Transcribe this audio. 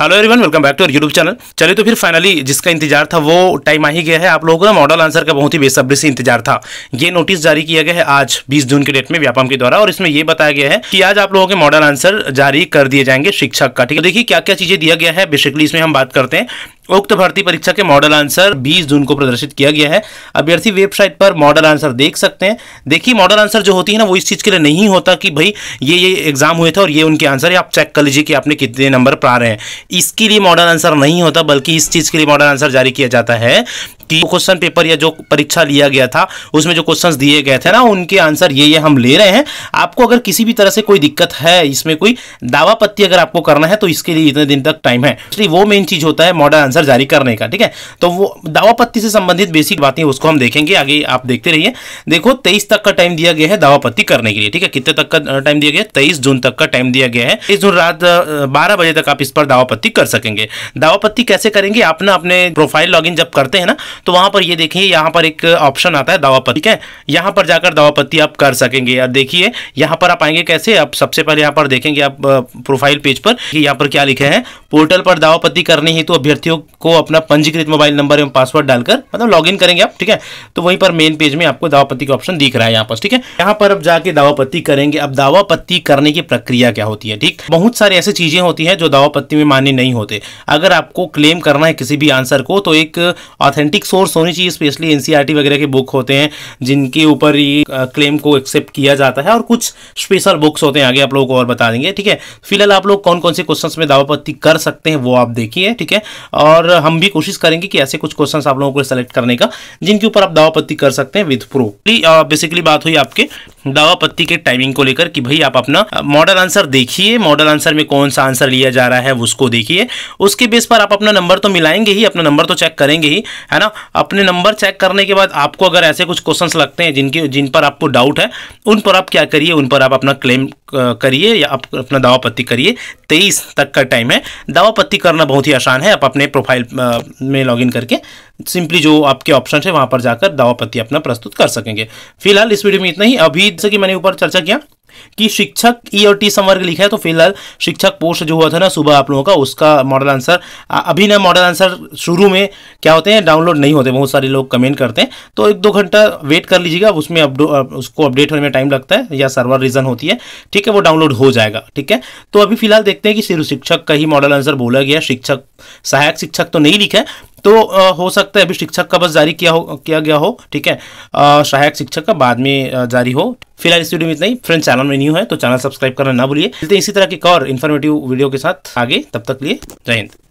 hello everyone welcome back to our YouTube channel चलिए तो फिर फाइनली जिसका इंतजार था वो टाइम आ ही गया है आप लोगों का मॉडल आंसर का बहुत ही बेसब्री से इंतजार था ये नोटिस जारी किया गया है आज 20 जून के डेट में व्यापम के द्वारा और इसमें यह बताया गया है कि आज आप लोगों के मॉडल आंसर जारी कर दिए जाएंगे शिक्षक का ठीक है देखिए क्या क्या चीजें दिया गया है बेसिकली इसमें हम बात करते हैं उक्त भर्ती परीक्षा के मॉडल आंसर 20 जून को प्रदर्शित किया गया है अभ्यर्थी वेबसाइट पर मॉडल आंसर देख सकते हैं देखिए मॉडल आंसर जो होती है ना वो इस चीज़ के लिए नहीं होता कि भाई ये ये एग्जाम हुए थे और ये उनके आंसर है आप चेक कर लीजिए कि आपने कितने नंबर पा रहे हैं इसके लिए मॉडल आंसर नहीं होता बल्कि इस चीज़ के लिए मॉडल आंसर जारी किया जाता है तीन क्वेश्चन पेपर या जो परीक्षा लिया गया था उसमें जो क्वेश्चंस दिए गए थे ना उनके आंसर ये ये हम ले रहे हैं आपको अगर किसी भी तरह से कोई दिक्कत है इसमें कोई दावा पत्ती अगर आपको करना है तो इसके लिए इतने दिन तक टाइम है इसलिए तो वो मेन चीज होता है मॉडल आंसर जारी करने का ठीक है तो वो दावा पत्ती से संबंधित बेसिक बातें उसको हम देखेंगे आगे आप देखते रहिए देखो तेईस तक का टाइम दिया गया है दावा पत्ती करने के लिए ठीक है कितने तक का टाइम दिया गया तेईस जून तक का टाइम दिया गया है तेईस जून रात बारह बजे तक आप इस पर दावापत्ती कर सकेंगे दावापत्ती कैसे करेंगे आप ना अपने प्रोफाइल लॉग जब करते हैं ना तो वहां पर ये देखिए यहां पर एक ऑप्शन आता है दवापत्ति ठीक है यहां पर जाकर दवापत्ति आप कर सकेंगे देखिए यहां पर आप आएंगे कैसे आप सबसे पहले यहां पर देखेंगे आप प्रोफाइल पेज पर कि यहां पर क्या लिखे हैं पोर्टल पर दावापत्ती करनी हेतु तो अभ्यर्थियों को अपना पंजीकृत मोबाइल नंबर एवं पासवर्ड डालकर मतलब लॉग करेंगे आप ठीक है तो वहीं पर मेन पेज में आपको दावापत्ती का ऑप्शन दिख रहा है यहाँ पर ठीक है यहाँ पर आप जाके दावापत्ती करेंगे अब दावापत्ती करने की प्रक्रिया क्या होती है ठीक बहुत सारी ऐसी चीजें होती है जो दावापत्ती में मान्य नहीं होते अगर आपको क्लेम करना है किसी भी आंसर को तो एक ऑथेंटिक सोर्स होनी चाहिए स्पेशली एनसीईआरटी e वगैरह के बुक होते हैं जिनके ऊपर ये क्लेम को एक्सेप्ट किया जाता है और कुछ स्पेशल बुक्स होते हैं आगे आप लोगों को और बता देंगे ठीक है फिलहाल आप लोग कौन कौन से क्वेश्चन में दावापत्ति कर सकते हैं वो आप देखिए ठीक है और हम भी कोशिश करेंगे कि ऐसे कुछ क्वेश्चन आप लोगों को सेलेक्ट करने का जिनके ऊपर आप दावापत्ति कर सकते हैं विथ प्रो बेसिकली बात हुई आपके दावा पत्ती के टाइमिंग को लेकर कि भाई आप अपना मॉडल आंसर देखिए मॉडल आंसर में कौन सा आंसर लिया जा रहा है उसको देखिए उसके बेस पर आप अपना नंबर तो मिलाएंगे ही अपना नंबर तो चेक करेंगे ही है ना अपने नंबर चेक करने के बाद आपको अगर ऐसे कुछ क्वेश्चन लगते हैं जिनके जिन पर आपको डाउट है उन पर आप क्या करिए उन पर आप अपना क्लेम करिए या आप अपना दावा पत्ती करिए तेईस तक का टाइम है दावा पत्ती करना बहुत ही आसान है आप अपने प्रोफाइल में लॉगिन करके सिंपली जो आपके ऑप्शन है वहाँ पर जाकर दावा पत्ती अपना प्रस्तुत कर सकेंगे फिलहाल इस वीडियो में इतना ही अभी जैसे कि मैंने ऊपर चर्चा किया कि शिक्षक ई e और टी संवर्ग लिखा है तो फिलहाल शिक्षक पोस्ट जो हुआ था ना सुबह आप लोगों का उसका मॉडल आंसर अभी ना मॉडल आंसर शुरू में क्या होते हैं डाउनलोड नहीं होते बहुत सारे लोग कमेंट करते हैं तो एक दो घंटा वेट कर लीजिएगा उसमें उसको अपडेट होने में टाइम लगता है या सर्वर रीजन होती है ठीक है वो डाउनलोड हो जाएगा ठीक है तो अभी फिलहाल देखते हैं कि सिर्फ शिक्षक का ही मॉडल आंसर बोला गया शिक्षक सहायक शिक्षक तो नहीं लिखा तो आ, हो सकता है अभी शिक्षक का बस जारी किया हो किया गया हो ठीक है सहायक शिक्षक का बाद में जारी हो फिलहाल इस वीडियो में इतना ही फ्रेंड चैनल में न्यू है तो चैनल सब्सक्राइब करना ना भूलिए इसी तरह की और इन्फॉर्मेटिव वीडियो के साथ आगे तब तक लिए जय हिंद